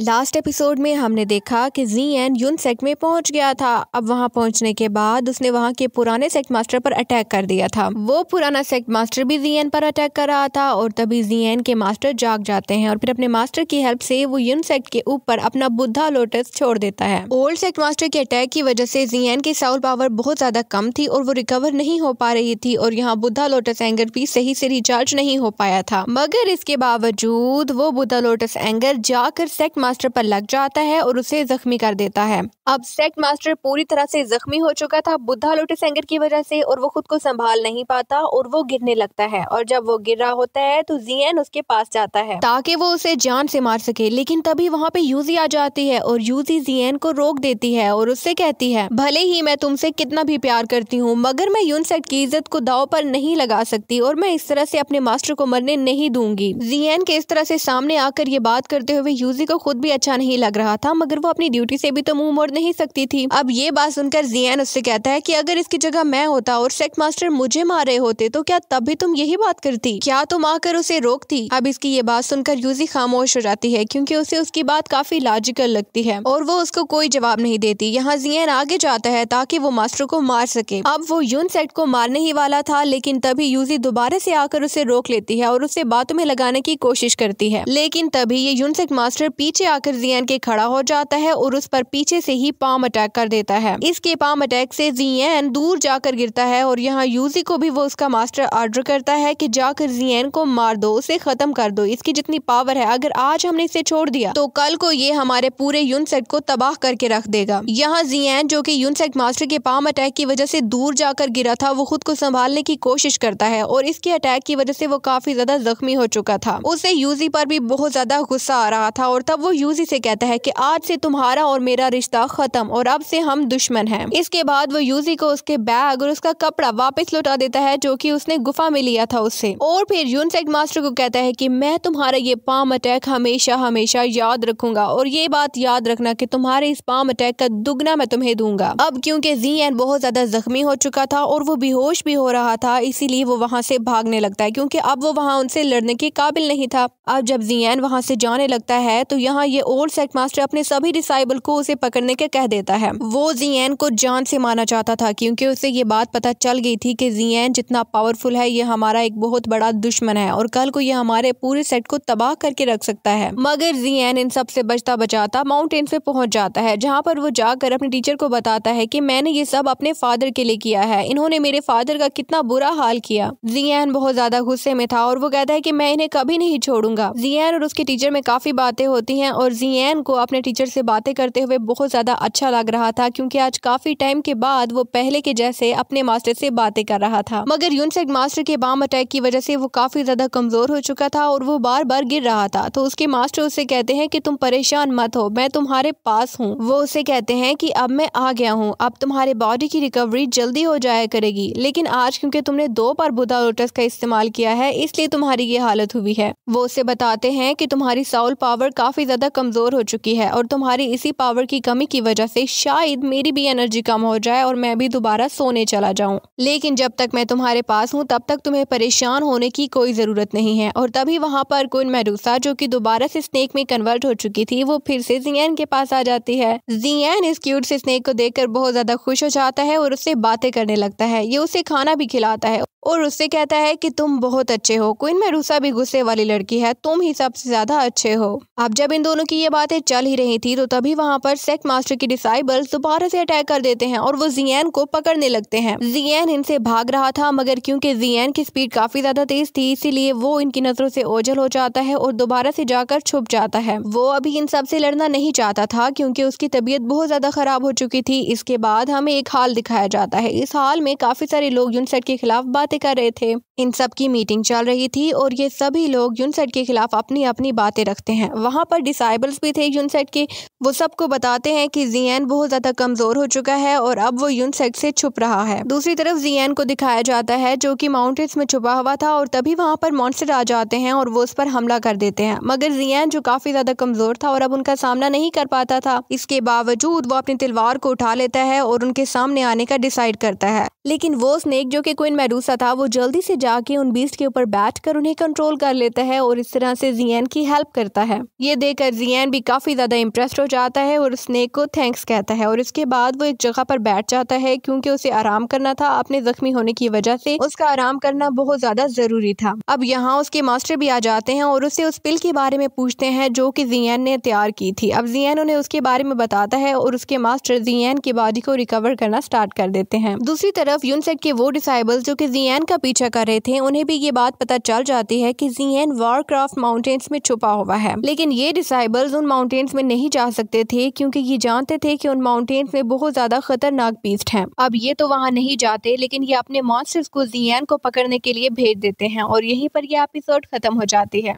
last episode में हमने देखा कि जी एन यून सेक्ट में पहुंच गया था अब वहां पहुंचने के बाद उसने वहां के पुराने सेक्ट मास्टर पर अटैक कर दिया था वो पुराना सेक्ट मास्टर भी जी एन पर अटैक कर रहा था और तभी जी एन के मास्टर जाग जाते हैं और फिर अपने मास्टर की हेल्प से वो यून सेक्ट के ऊपर अपना बुद्धा लोटस छोड़ देता है ओल्ड सेक्ट मास्टर के अटैक की वजह से जी एन की साउल पावर बहुत ज्यादा कम थी और वो रिकवर नहीं हो पा रही थी और यहाँ बुद्धा लोटस एंगर भी सही से रिचार्ज नहीं हो पाया था मगर इसके बावजूद वो बुद्धा लोटस एंगर जाकर सेक्ट मास्टर पर लग जाता है और उसे जख्मी कर देता है अब सेक्ट मास्टर पूरी तरह से जख्मी हो चुका था बुद्धा लोटे सेंगर की वजह से और वो खुद को संभाल नहीं पाता और वो गिरने लगता है और जब वो गिर रहा होता है तो जियन उसके पास जाता है ताकि वो उसे जान से मार सके लेकिन तभी वहाँ पे यूजी आ जाती है और यूजी जियन को रोक देती है और उससे कहती है भले ही मैं तुमसे कितना भी प्यार करती हूँ मगर मैं यूनसेट की इज्जत को दाव पर नहीं लगा सकती और मैं इस तरह से अपने मास्टर को मरने नहीं दूंगी जियन के इस तरह से सामने आकर ये बात करते हुए यूजी को खुद खुद भी अच्छा नहीं लग रहा था मगर वो अपनी ड्यूटी से भी तो मुंह मोड़ नहीं सकती थी अब ये बात सुनकर जियान उससे कहता है कि अगर इसकी जगह मैं होता और सेक्ट मास्टर मुझे मार रहे होते तो क्या तब भी तुम यही बात करती क्या तुम आकर उसे रोकती अब इसकी ये बात सुनकर यूजी खामोश हो जाती है क्यूँकी उसे उसकी बात काफी लॉजिकल लगती है और वो उसको कोई जवाब नहीं देती यहाँ जियन आगे जाता है ताकि वो मास्टर को मार सके अब वो यून सेट को मारने ही वाला था लेकिन तभी यूजी दोबारा से आकर उसे रोक लेती है और उसे बातों में लगाने की कोशिश करती है लेकिन तभी ये यूनसेट मास्टर पीछे नीचे आकर जियन के खड़ा हो जाता है और उस पर पीछे से ही पाम अटैक कर देता है इसके पाम अटैक से जियन दूर जाकर गिरता है और यहाँ यूजी को भी वो उसका मास्टर ऑर्डर करता है की जाकर जियन को मार दो उसे खत्म कर दो इसकी जितनी पावर है अगर आज हमने इसे छोड़ दिया तो कल को ये हमारे पूरे यूनसेट को तबाह करके रख देगा यहाँ जियन जो की यूनसेट मास्टर के पाम अटैक की वजह से दूर जाकर गिरा था वो खुद को संभालने की कोशिश करता है और इसके अटैक की वजह से वो काफी ज्यादा जख्मी हो चुका था उसे यूजी पर भी बहुत ज्यादा गुस्सा आ रहा था और तब वो यूज इसे कहता है कि आज से तुम्हारा और मेरा रिश्ता खत्म और अब से हम दुश्मन हैं इसके बाद वो यूजी को उसके बैग और उसका कपड़ा वापस लौटा देता है जो कि उसने गुफा में लिया था उससे और फिर यूनसेक मास्टर को कहता है कि मैं तुम्हारा ये पाम अटैक हमेशा हमेशा याद रखूंगा और ये बात याद रखना कि तुम्हारे इस पाम अटैक का दुगना मैं तुम्हें दूंगा अब क्योंकि जी एन बहुत ज्यादा जख्मी हो चुका था और वो बेहोश भी हो रहा था इसीलिए वो वहाँ से भागने लगता है क्यूँकी अब वो वहाँ उनसे लड़ने के काबिल नहीं था अब जब जी एन वहाँ से जाने लगता है तो यहाँ जहाँ ये ओल्ड सेक्ट मास्टर अपने सभी डिसाइबल को उसे पकड़ने के कह देता है वो जियन को जान से माना चाहता था क्योंकि उसे ये बात पता चल गई थी कि जियन जितना पावरफुल है ये हमारा एक बहुत बड़ा दुश्मन है और कल को ये हमारे पूरे सेट को तबाह करके रख सकता है मगर जियन इन सब से बचता बचाता माउंटेन पे पहुंच जाता है जहाँ पर वो जाकर अपने टीचर को बताता है की मैंने ये सब अपने फादर के लिए किया है इन्होंने मेरे फादर का कितना बुरा हाल किया जियन बहुत ज्यादा गुस्से में था और वो कहता है की मैं इन्हें कभी नहीं छोड़ूंगा जियन और उसके टीचर में काफी बातें होती है और जियान को अपने टीचर से बातें करते हुए बहुत ज़्यादा अच्छा लग रहा था क्योंकि आज काफ़ी टाइम के बाद वो पहले के जैसे अपने मास्टर से बातें कर रहा था मगर यूनसेक मास्टर के बाम अटैक की वजह से वो काफ़ी ज़्यादा कमज़ोर हो चुका था और वो बार बार गिर रहा था तो उसके मास्टर उससे कहते हैं कि तुम परेशान मत हो मैं तुम्हारे पास हूँ वो उसे कहते हैं कि अब मैं आ गया हूँ अब तुम्हारे बॉडी की रिकवरी जल्दी हो जाया करेगी लेकिन आज क्योंकि तुमने दो बार बुधा लोटस का इस्तेमाल किया है इसलिए तुम्हारी ये हालत हुई है वो उसे बताते हैं कि तुम्हारी साउल पावर काफ़ी ज़्यादा ज़्यादा कमज़ोर हो चुकी है और तुम्हारी इसी पावर की कमी की वजह से शायद मेरी भी एनर्जी कम हो जाए और मैं भी दोबारा सोने चला जाऊँ लेकिन जब तक मैं तुम्हारे पास हूँ तब तक तुम्हें परेशान होने की कोई ज़रूरत नहीं है और तभी वहाँ पर गुन मेरूसा जो कि दोबारा से स्नेक में कन्वर्ट हो चुकी थी वो फिर से जियन के पास आ जाती है जियन इस क्यूट से स्नेक को देख बहुत ज़्यादा खुश हो जाता है और उससे बातें करने लगता है ये उसे खाना भी खिलाता है और उससे कहता है कि तुम बहुत अच्छे हो क्विन मेरूसा भी गुस्से वाली लड़की है तुम ही सबसे ज्यादा अच्छे हो अब जब इन इन दोनों की ये बातें चल ही रही थी तो तभी वहाँ पर सेक्ट मास्टर की डिसाइबल्स दोबारा से अटैक कर देते हैं और वो जियन को पकड़ने लगते हैं जियन इनसे भाग रहा था मगर क्योंकि जियन की स्पीड काफी ज्यादा तेज थी इसीलिए वो इनकी नजरों से ओझल हो जाता है और दोबारा से जाकर छुप जाता है वो अभी इन सबसे लड़ना नहीं चाहता था क्योंकि उसकी तबीयत बहुत ज्यादा खराब हो चुकी थी इसके बाद हमें एक हाल दिखाया जाता है इस हाल में काफी सारे लोग यूनसेट के खिलाफ बातें कर रहे थे इन सब की मीटिंग चल रही थी और ये सभी लोग यूनसेट के खिलाफ अपनी अपनी बातें रखते हैं वहाँ पर डिसाइबल्स भी थे यूनसेट के वो सबको बताते हैं कि जियन बहुत ज़्यादा कमज़ोर हो चुका है और अब वो यूनसेट से छुप रहा है दूसरी तरफ जियन को दिखाया जाता है जो कि माउंटेन्स में छुपा हुआ था और तभी वहाँ पर मॉन्सर आ जाते हैं और वो उस पर हमला कर देते हैं मगर जियन जो काफ़ी ज़्यादा कमज़ोर था और अब उनका सामना नहीं कर पाता था इसके बावजूद वो अपनी तलवार को उठा लेता है और उनके सामने आने का डिसाइड करता है लेकिन वो स्नेक जो कि क्विन मेडूसा था वो जल्दी से जाके उन बीस्ट के ऊपर बैठ कर उन्हें कंट्रोल कर लेता है और इस तरह से जियन की हेल्प करता है ये देख देखकर जियान भी काफ़ी ज़्यादा इम्प्रेस्ड हो जाता है और स्नैक को थैंक्स कहता है और इसके बाद वो एक जगह पर बैठ जाता है क्योंकि उसे आराम करना था अपने जख्मी होने की वजह से उसका आराम करना बहुत ज़्यादा ज़रूरी था अब यहाँ उसके मास्टर भी आ जाते हैं और उसे उस पिल के बारे में पूछते हैं जो कि जियान ने तैयार की थी अब जियान उन्हें उसके बारे में बताता है और उसके मास्टर जियान की बॉडी को रिकवर करना स्टार्ट कर देते हैं दूसरी तरफ यूनसेट के वो डिसाइबल जो कि जियान का पीछा कर रहे थे उन्हें भी ये बात पता चल जाती है कि जियान वारक्राफ्ट माउंटेन्स में छुपा हुआ है लेकिन ये साइबल्स उन माउंटेन्स में नहीं जा सकते थे क्योंकि ये जानते थे कि उन माउंटेन्स में बहुत ज़्यादा खतरनाक बीस्ट हैं अब ये तो वहाँ नहीं जाते लेकिन ये अपने मॉन्स्टर्स को जियान को पकड़ने के लिए भेज देते हैं और यहीं पर यह एपिसोड ख़त्म हो जाती है